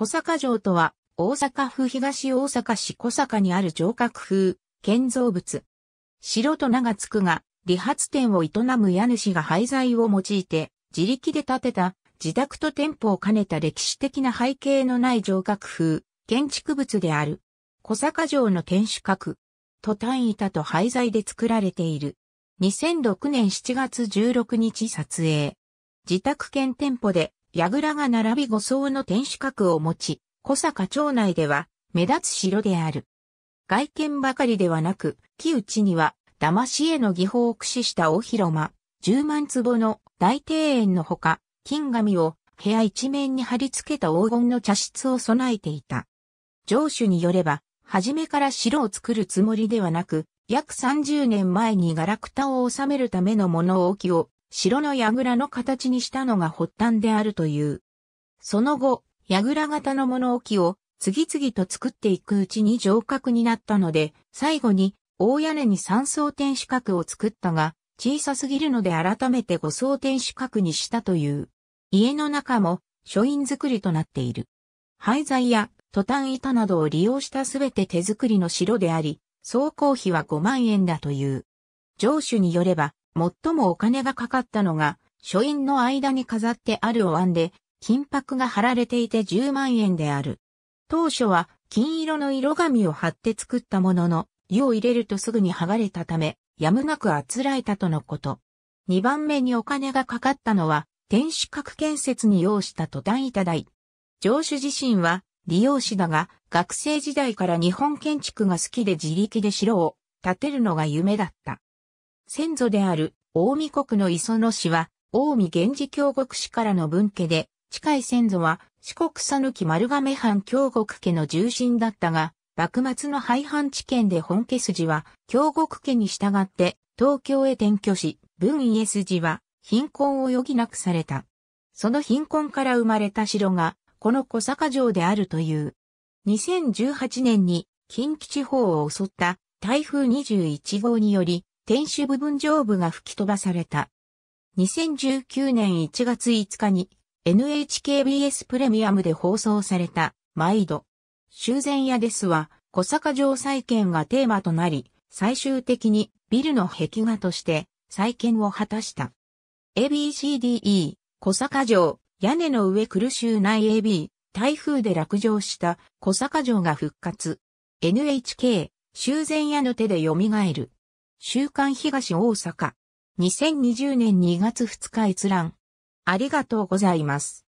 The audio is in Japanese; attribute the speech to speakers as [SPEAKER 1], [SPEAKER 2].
[SPEAKER 1] 小坂城とは、大阪府東大阪市小坂にある城郭風、建造物。城と名が付くが、理髪店を営む家主が廃材を用いて、自力で建てた、自宅と店舗を兼ねた歴史的な背景のない城郭風、建築物である。小坂城の天守閣。トタン板と廃材で作られている。2006年7月16日撮影。自宅兼店舗で倉が並び五層の天守閣を持ち、小坂町内では目立つ城である。外見ばかりではなく、木内には、騙しへの技法を駆使した大広間、十万坪の大庭園のほか、金紙を部屋一面に貼り付けた黄金の茶室を備えていた。城主によれば、初めから城を作るつもりではなく、約30年前にガラクタを収めるための物置を城の櫓の形にしたのが発端であるという。その後、櫓型の物置を次々と作っていくうちに城郭になったので、最後に大屋根に三層天守閣を作ったが、小さすぎるので改めて五層天守閣にしたという。家の中も書院作りとなっている。廃材やトタン板などを利用したすべて手作りの城であり、総工費は5万円だという。城主によれば、最もお金がかかったのが、書院の間に飾ってあるお椀で、金箔が貼られていて10万円である。当初は金色の色紙を貼って作ったものの、湯を入れるとすぐに剥がれたため、やむなくあつらえたとのこと。2番目にお金がかかったのは、天守閣建設に要した途端いただい。上主自身は利用士だが、学生時代から日本建築が好きで自力で城を建てるのが夢だった。先祖である大見国の磯野氏は、大見源氏京国氏からの分家で、近い先祖は四国讃岐丸亀藩京国家の重臣だったが、幕末の廃藩置県で本家筋は京国家に従って東京へ転居し、文家筋は貧困を余儀なくされた。その貧困から生まれた城が、この小坂城であるという。2018年に近畿地方を襲った台風21号により、天守部分上部が吹き飛ばされた。2019年1月5日に NHKBS プレミアムで放送された毎度修繕屋ですは小坂城再建がテーマとなり、最終的にビルの壁画として再建を果たした。ABCDE、小坂城、屋根の上苦ない AB、台風で落城した小坂城が復活。NHK、修繕屋の手で蘇る。週刊東大阪。2020年2月2日閲覧。ありがとうございます。